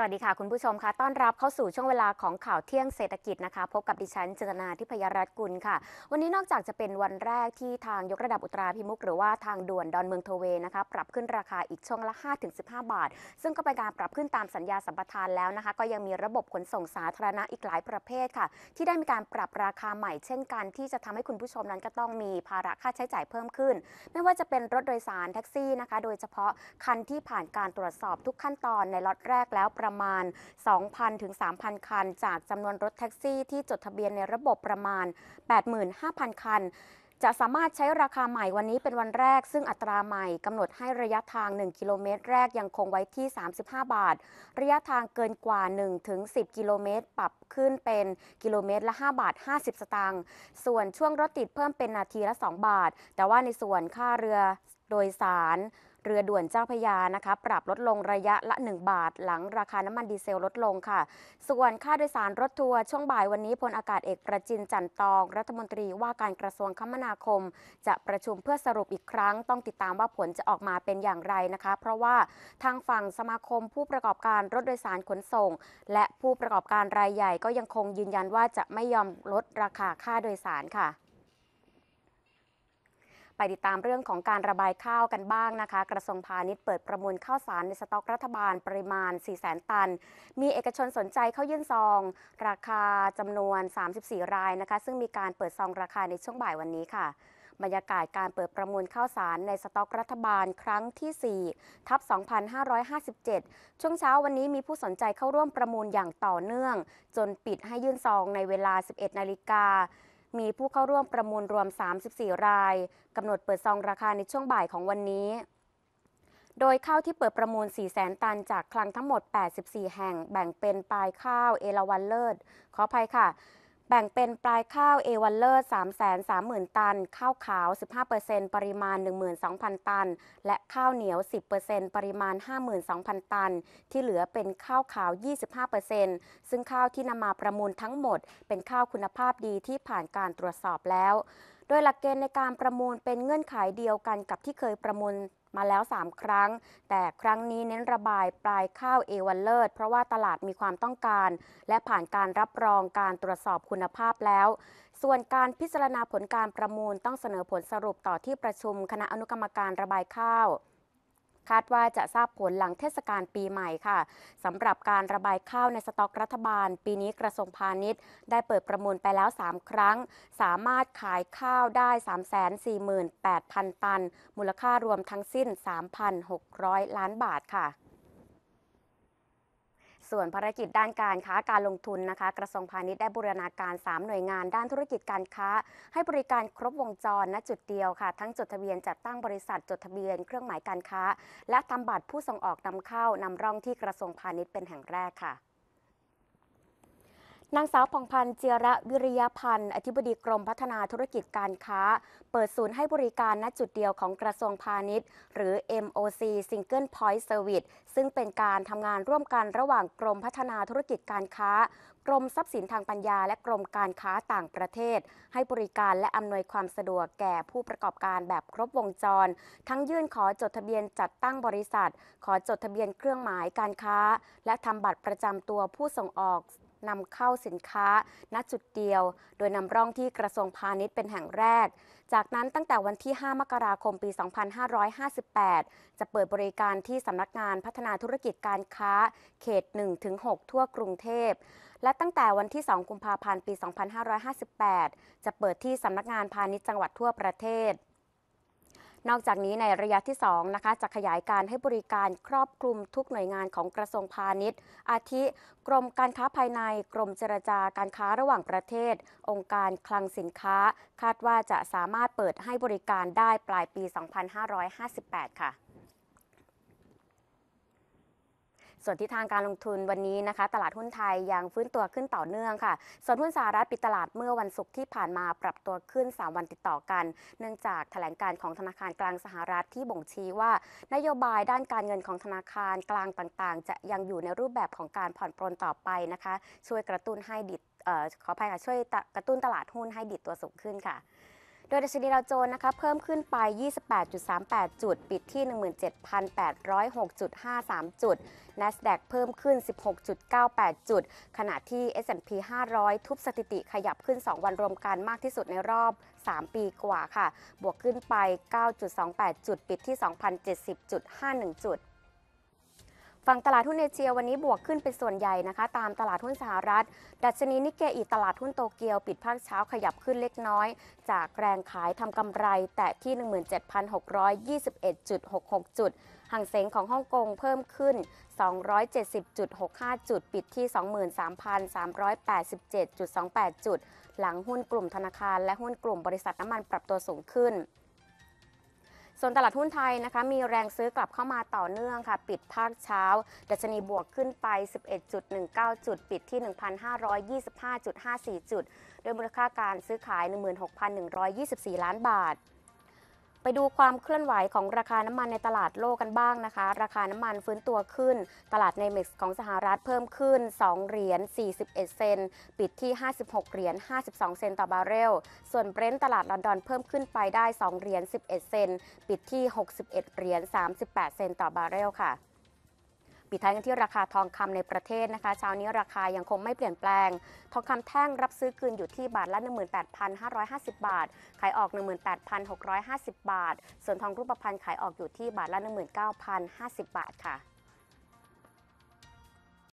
สวัสดีค่ะคุณผู้ชมค่ะต้อนรับเข้าสู่ช่วงเวลาของข่าวเที่ยงเศรษฐกิจนะคะพบกับดิฉันจตนนาทิพยรัตน์กุลค่ะ วันนี้นอกจากจะเป็นวันแรกที่ทางยกระดับอุตราพิมุกหรือว่าทางด่วนดอนเมืองโทเวนะคะ ปรับขึ้นราคาอีกช่วงละ5-15 บาท ซึ่งก็เป็นการปรับขึ้นตามสัญญาสัมปทานแล้วนะคะก็ยังมีระบบขนส่งสาธารณะอีกหลายประเภทค่ะ ที่ได้มีการปรับราคาใหม่เช่นกันที่จะทำให้คุณผู้ชมนั้นก็ต้องมีภาระค่าใช้จ่ายเพิ่มขึ้น ไม่ว่าจะเป็นรถโดยสารแท็กซี่นะคะ โดยเฉพาะคันที่ผ่านการตรวจสอบทุกขั้นตอนในล็อตแรกแล้วประประมาณ 2,000 ถึง 3,000 คัน จากจำนวนรถแท็กซี่ที่จดทะเบียนในระบบประมาณ 85,000 คัน จะสามารถใช้ราคาใหม่วันนี้เป็นวันแรก ซึ่งอัตราใหม่กำหนดให้ระยะทาง 1 กิโลเมตรแรกยังคงไว้ที่ 35 บาท ระยะทางเกินกว่า1-10 กิโลเมตร ปรับขึ้นเป็นกิโลเมตร ละ 5 บาท 50 สตางค์ส่วนช่วงรถติดเพิ่มเป็นนาทีละ 2 บาท แต่ว่าในส่วนค่าเรือโดยสารเรือด่วนเจ้าพยานะคะ ปรับลดลงระยะละ 1 บาทหลังราคาน้ำมันดีเซลลดลงค่ะ ส่วนค่าโดยสารรถทัวร์ช่วงบ่ายวันนี้พลอากาศเอกประจินจันตอง รัฐมนตรีว่าการกระทรวงคมนาคม จะประชุมเพื่อสรุปอีกครั้ง ต้องติดตามว่าผลจะออกมาเป็นอย่างไรนะคะ เพราะว่าทางฝั่งสมาคมผู้ประกอบการรถโดยสารขนส่ง และผู้ประกอบการรายใหญ่ ก็ยังคงยืนยันว่าจะไม่ยอมลดราคาค่าโดยสารค่ะไปติดตามเรื่องของการระบายข้าวกันบ้างนะคะ กระทรวงพาณิชย์เปิดประมูลข้าวสารในสต็อกรัฐบาลปริมาณ 400,000 ตัน มีเอกชนสนใจเข้ายื่นซอง ราคาจำนวน 34 รายนะคะ ซึ่งมีการเปิดซองราคาในช่วงบ่ายวันนี้ค่ะ บรรยากาศการเปิดประมูลข้าวสารในสต็อกรัฐบาลครั้งที่4ทับ2557 ช่วงเช้าวันนี้มีผู้สนใจเข้าร่วมประมูลอย่างต่อเนื่อง จนปิดให้ยื่นซอง ในเวลา 11 นาฬิกามีผู้เข้าร่วมประมูลรวม 34 รายกำหนดเปิดซองราคาในช่วงบ่ายของวันนี้ โดยข้าวที่เปิดประมูล4แสนตันจากคลังทั้งหมด 84 แห่ง แบ่งเป็นปลายข้าว เอราวันเลิศขออภัยค่ะแบ่งเป็นปลายข้าวเอวันเลอร์ 330,000 ตัน ข้าวขาว 15%ปริมาณ 12,000 ตัน และข้าวเหนียว 10%ปริมาณ 52,000 ตัน ที่เหลือเป็นข้าวขาว 25%ซึ่งข้าวที่นำมาประมูลทั้งหมดเป็นข้าวคุณภาพดีที่ผ่านการตรวจสอบแล้วโดยหลักเกณฑ์ในการประมูลเป็นเงื่อนไขเดียวกันกับที่เคยประมูลมาแล้ว 3 ครั้ง แต่ครั้งนี้เน้นระบายปลายข้าวเอวันเลิศเพราะว่าตลาดมีความต้องการ และผ่านการรับรองการตรวจสอบคุณภาพแล้ว ส่วนการพิจารณาผลการประมูลต้องเสนอผลสรุปต่อที่ประชุมคณะอนุกรรมการระบายข้าวคาดว่าจะทราบผลหลังเทศกาลปีใหม่ค่ะสำหรับการระบายข้าวในสต็อกรัฐบาลปีนี้กระทรวงพาณิชย์ ได้เปิดประมูลไปแล้ว 3 ครั้ง สามารถขายข้าวได้ 348,000 ตัน มูลค่ารวมทั้งสิ้น 3,600 ล้านบาทค่ะส่วนภารกิจด้านการค้าการลงทุนนะคะกระทรวงพาณิชย์ได้บูรณาการ 3 หน่วยงาน ด้านธุรกิจการค้า ให้บริการครบวงจรณจุดเดียวค่ะ ทั้งจดทะเบียน จัดตั้งบริษัทจดทะเบียนเครื่องหมายการค้าและทำบัตรผู้ส่งออกนำเข้านำร่องที่กระทรวงพาณิชย์เป็นแห่งแรกค่ะนางสาวพองพันธ์เจียระวิริยพันธ์อธิบดีกรมพัฒนาธุรกิจการค้า เปิดศูนย์ให้บริการณจุดเดียวของกระทรวงพาณิชย์ หรือ MOC Single Point Service ซึ่งเป็นการทำงานร่วมกันระหว่างกรมพัฒนาธุรกิจการค้า กรมทรัพย์สินทางปัญญาและกรมการค้าต่างประเทศ ให้บริการและอำนวยความสะดวกแก่ผู้ประกอบการแบบครบวงจร ทั้งยื่นขอจดทะเบียนจัดตั้งบริษัท ขอจดทะเบียนเครื่องหมายการค้า และทำบัตรประจำตัวผู้ส่งออกนำเข้าสินค้าณจุดเดียว โดยนำร่องที่กระทรวงพาณิชย์เป็นแห่งแรก จากนั้นตั้งแต่วันที่ 5 มกราคม ปี 2558 จะเปิดบริการที่สำนักงานพัฒนาธุรกิจการค้าเขต 1-6 ทั่วกรุงเทพ และตั้งแต่วันที่ 2 กุมภาพันธ์ ปี 2558 จะเปิดที่สำนักงานพาณิชย์จังหวัดทั่วประเทศนอกจากนี้ในระยะที่2นะคะจะขยายการให้บริการครอบคลุมทุกหน่วยงานของกระทรวงพาณิชย์ อาทิกรมการค้าภายในกรมเจรจาการค้าระหว่างประเทศ องค์การคลังสินค้า คาดว่าจะสามารถเปิดให้บริการได้ปลายปี 2558 ค่ะส่วนทิศทางการลงทุนวันนี้นะคะตลาดหุ้นไทยยังฟื้นตัวขึ้นต่อเนื่องค่ะ ส่วนหุ้นสหรัฐปิดตลาดเมื่อวันศุกร์ที่ผ่านมาปรับตัวขึ้น 3 วันติดต่อกัน เนื่องจากแถลงการของธนาคารกลางสหรัฐที่บ่งชี้ว่า นโยบายด้านการเงินของธนาคารกลางต่างๆ จะยังอยู่ในรูปแบบของการผ่อนปรนต่อไปนะคะ ช่วยกระตุ้นให้ดิดขออภัยค่ะช่วยกระตุ้นตลาดหุ้นให้ดิดตัวสูงขึ้นค่ะโดยดัชนีดาวโจนส์นะคะ เพิ่มขึ้นไป 28.38 จุด ปิดที่ 17,806.53 จุด NASDAQ เพิ่มขึ้น 16.98 จุด ขณะที่ S&P 500 ทุบสถิติขยับขึ้น 2 วันรวมกันมากที่สุดในรอบ 3 ปีกว่าค่ะ บวกขึ้นไป 9.28 จุด ปิดที่ 2,070.51 จุดฝั่งตลาดหุ้นเอเชียวันนี้บวกขึ้นเป็นส่วนใหญ่นะคะตามตลาดหุ้นสหรัฐ ดัชนีนิกเกอีตลาดหุ้นโตเกียวปิดภาคเช้าขยับขึ้นเล็กน้อย จากแรงขายทำกำไรแตะที่ 17,621.66 จุดห่างเสงของฮ่องกงเพิ่มขึ้น 270.65 จุดปิดที่ 23,387.28 จุด หลังหุ้นกลุ่มธนาคารและหุ้นกลุ่มบริษัทน้ำมันปรับตัวสูงขึ้นส่วนตลาดหุ้นไทยนะคะมีแรงซื้อกลับเข้ามาต่อเนื่องค่ะ ปิดภาคเช้า ดัชนีบวกขึ้นไป 11.19 จุดปิดที่ 1,525.54 จุด โดยมูลค่าการซื้อขาย 16,124 ล้านบาทไปดูความเคลื่อนไหวของราคาน้ำมันในตลาดโลกกันบ้างนะคะ ราคาน้ำมันฟื้นตัวขึ้น ตลาดในเม็กซ์ของสหรัฐเพิ่มขึ้น 2 เหรียญ 41 เซนปิดที่ 56 เหรียญ 52 เซนต่อบาร์เรล ส่วนเบรนท์ตลาดลอนดอนเพิ่มขึ้นไปได้ 2 เหรียญ 11 เซน ปิดที่ 61 เหรียญ 38 เซนต่อบาร์เรลค่ะปิดท้ายกันที่ราคาทองคำในประเทศนะคะเช้านี้ราคายังคงไม่เปลี่ยนแปลง ทองคำแท่งรับซื้อคืนอยู่ที่บาทละ 18,550 บาท ขายออก 18,650 บาท ส่วนทองรูปพรรณขายออกอยู่ที่บาทละ 1 9 5 0 บาทค่ะ